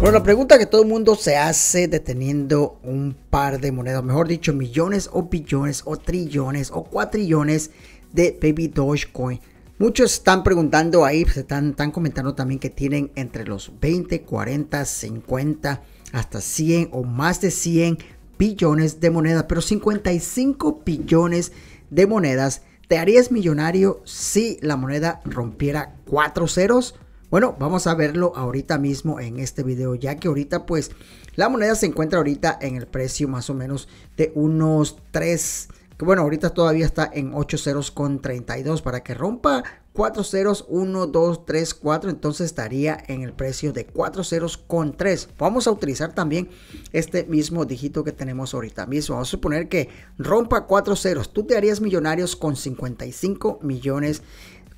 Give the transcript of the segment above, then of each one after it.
Bueno, la pregunta que todo el mundo se hace deteniendo un par de monedas, mejor dicho, millones o billones o trillones o cuatrillones de Baby Dogecoin. Muchos están preguntando ahí, se están, están comentando también que tienen entre los 20, 40, 50, hasta 100 o más de 100 billones de monedas, pero 55 billones de monedas. ¿Te harías millonario si la moneda rompiera cuatro ceros? Bueno, vamos a verlo ahorita mismo en este video, ya que ahorita pues la moneda se encuentra ahorita en el precio más o menos de unos 3, que bueno, ahorita todavía está en 8 ceros con 32 para que rompa 4 ceros 1, 2, 3, 4, entonces estaría en el precio de 4 ceros con Vamos a utilizar también este mismo dígito que tenemos ahorita mismo. Vamos a suponer que rompa cuatro ceros. Tú te harías millonarios con 55 millones,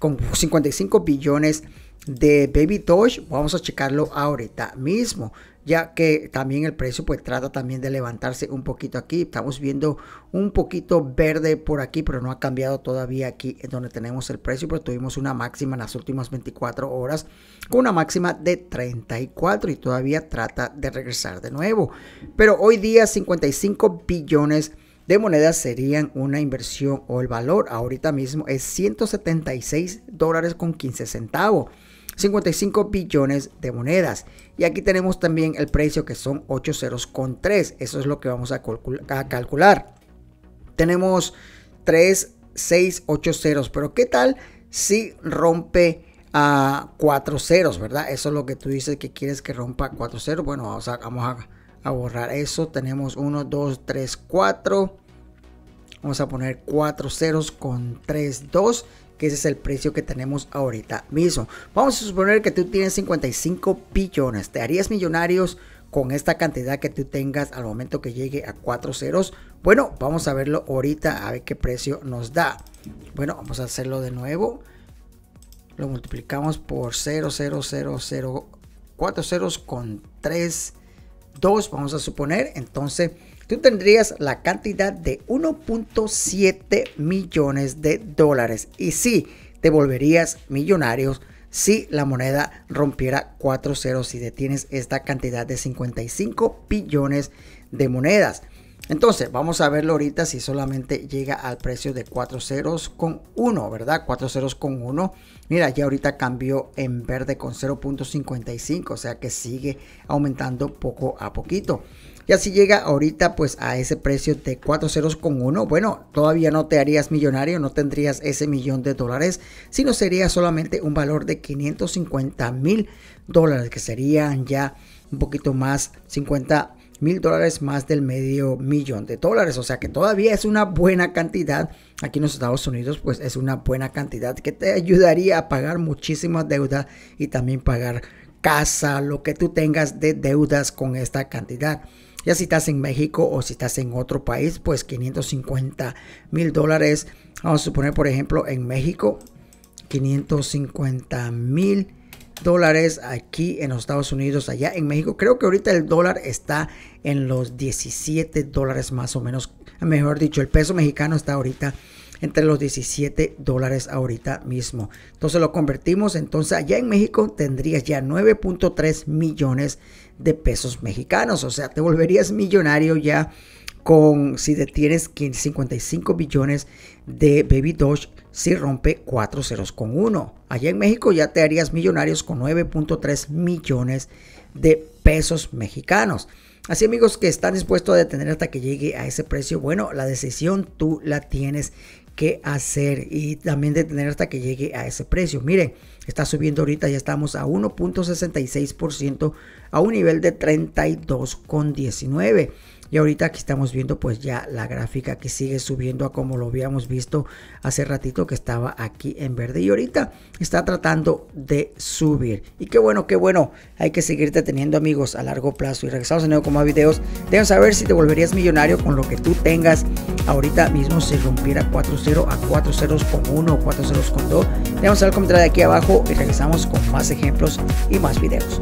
con 55 billones de Baby Touch, vamos a checarlo ahorita mismo, ya que también el precio pues trata también de levantarse un poquito aquí, estamos viendo un poquito verde por aquí, pero no ha cambiado todavía aquí en donde tenemos el precio, pero tuvimos una máxima en las últimas 24 horas con una máxima de 34 y todavía trata de regresar de nuevo, pero hoy día 55 billones de monedas serían una inversión o el valor ahorita mismo es 176 dólares con 15 centavos. 55 billones de monedas. Y aquí tenemos también el precio que son 8 ceros con 3. Eso es lo que vamos a, calcular. Tenemos 3, 6, 8 ceros. Pero ¿qué tal si rompe a 4 ceros, verdad? Eso es lo que tú dices que quieres que rompa 4 ceros. Bueno, vamos vamos a, a borrar eso. Tenemos 1, 2, 3, 4. Vamos a poner 4 ceros con 3, que ese es el precio que tenemos ahorita mismo. Vamos a suponer que tú tienes 55 billones. ¿Te harías millonarios con esta cantidad que tú tengas al momento que llegue a 4 ceros? Bueno, vamos a verlo ahorita a ver qué precio nos da. Bueno, vamos a hacerlo de nuevo. Lo multiplicamos por Cuatro ceros con 3.2. vamos a suponer. Entonces tú tendrías la cantidad de 1.7 millones de dólares. Y sí, te volverías millonarios si la moneda rompiera 4 ceros, si detienes esta cantidad de 55 billones de monedas. Entonces, vamos a verlo ahorita si solamente llega al precio de 4 ceros con 1, ¿verdad? 4 ceros con 1. Mira, ya ahorita cambió en verde con 0.55, o sea que sigue aumentando poco a poquito. Y así llega ahorita pues a ese precio de 40,1. ceros con uno. Bueno, todavía no te harías millonario, no tendrías ese millón de dólares, sino sería solamente un valor de 550 mil dólares, que serían ya un poquito más 50 mil dólares más del medio millón de dólares. O sea que todavía es una buena cantidad. Aquí en los Estados Unidos, pues es una buena cantidad que te ayudaría a pagar muchísima deuda y también pagar casa, lo que tú tengas de deudas con esta cantidad. Ya si estás en México o si estás en otro país, pues 550 mil dólares. Vamos a suponer, por ejemplo, en México, 550 mil dólares aquí en los Estados Unidos, allá en México. Creo que ahorita el dólar está en los 17 dólares más o menos. Mejor dicho, el peso mexicano está ahorita entre los 17 dólares ahorita mismo. Entonces lo convertimos, entonces allá en México tendrías ya 9.3 millones de pesos mexicanos, o sea, te volverías millonario ya con si detienes 55 billones de Baby Doge si rompe 4 ceros con 1. Allá en México ya te harías millonarios con 9.3 millones de pesos mexicanos. Así amigos que están dispuestos a detener hasta que llegue a ese precio, bueno, la decisión tú la tienes qué hacer y también detener hasta que llegue a ese precio. Miren, está subiendo ahorita, ya estamos a 1.66% a un nivel de 32,19. Y ahorita aquí estamos viendo pues ya la gráfica que sigue subiendo a como lo habíamos visto hace ratito que estaba aquí en verde. Y ahorita está tratando de subir. Y qué bueno, qué bueno. Hay que seguirte teniendo amigos a largo plazo. Y regresamos de nuevo con más videos. Déjanos saber si te volverías millonario con lo que tú tengas. Ahorita mismo si rompiera 4-0 a 4 0 con 1 o 4 0 con 2. Déjame saber comentario de aquí abajo y regresamos con más ejemplos y más videos.